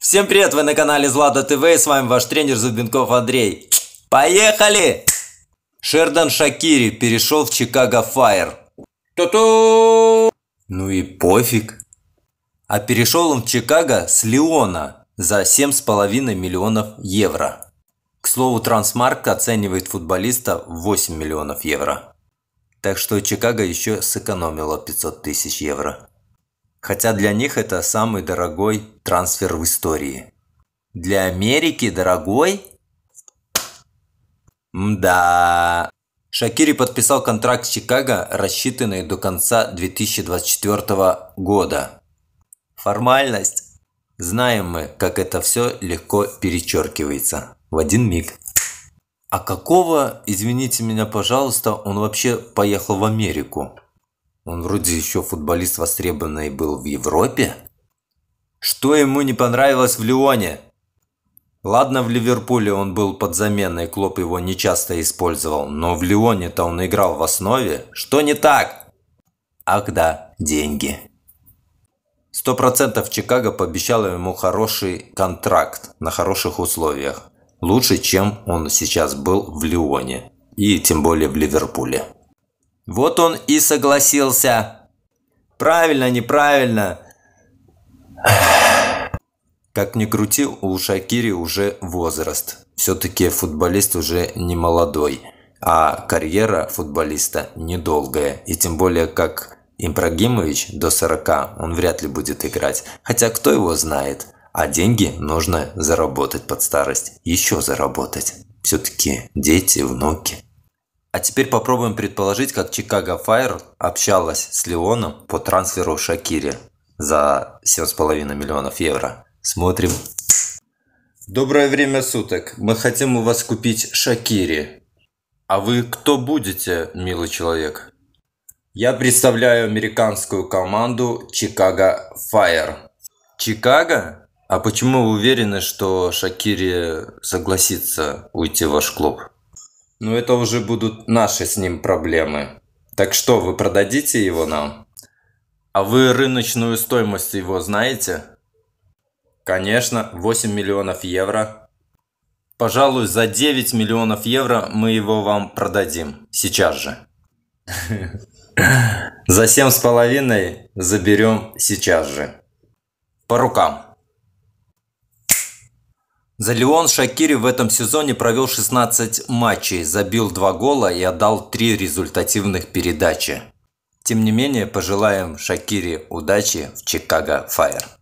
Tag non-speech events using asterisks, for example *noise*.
Всем привет, вы на канале Злата ТВ, с вами ваш тренер Зубенков Андрей. Поехали! Шердан Шакири перешел в Чикаго Файр. Ту-ту! Ну и пофиг. А перешел он в Чикаго с Леона за 7,5 миллионов евро. К слову, Трансмарк оценивает футболиста в 8 миллионов евро. Так что Чикаго еще сэкономило 500 тысяч евро хотя для них это самый дорогой трансфер в истории. Для Америки дорогой? Мда. Шакири подписал контракт с Чикаго, рассчитанный до конца 2024 года. Формальность. Знаем мы, как это все легко перечеркивается. В один миг. А какого, извините меня, пожалуйста, он вообще поехал в Америку? Он вроде еще футболист востребованный был в Европе. Что ему не понравилось в Лионе? Ладно, в Ливерпуле он был под заменой, Клоп его нечасто использовал, но в Лионе-то он играл в основе. Что не так? Ах да, деньги. Сто процентов Чикаго пообещал ему хороший контракт на хороших условиях. Лучше, чем он сейчас был в Лионе. И тем более в Ливерпуле. Вот он и согласился. Правильно, неправильно. Как ни крути, у Шакири уже возраст. Все-таки футболист уже не молодой, а карьера футболиста недолгая. И тем более, как Импрагимович до 40 он вряд ли будет играть. Хотя кто его знает. А деньги нужно заработать под старость. Еще заработать. Все-таки дети, внуки. А теперь попробуем предположить, как Чикаго Файр общалась с Леоном по трансферу Шакири за 7,5 миллионов евро. Смотрим. Доброе время суток. Мы хотим у вас купить Шакири. А вы кто будете, милый человек? Я представляю американскую команду Чикаго Файр. Чикаго? А почему вы уверены, что Шакири согласится уйти в ваш клуб? Ну это уже будут наши с ним проблемы. Так что, вы продадите его нам? А вы рыночную стоимость его знаете? Конечно, 8 миллионов евро. Пожалуй, за 9 миллионов евро мы его вам продадим. Сейчас же. *laughs* За 7,5 заберем сейчас же. По рукам. За Леон Шакири в этом сезоне провел 16 матчей, забил 2 гола и отдал 3 результативных передачи. Тем не менее, пожелаем Шакири удачи в Чикаго Файр.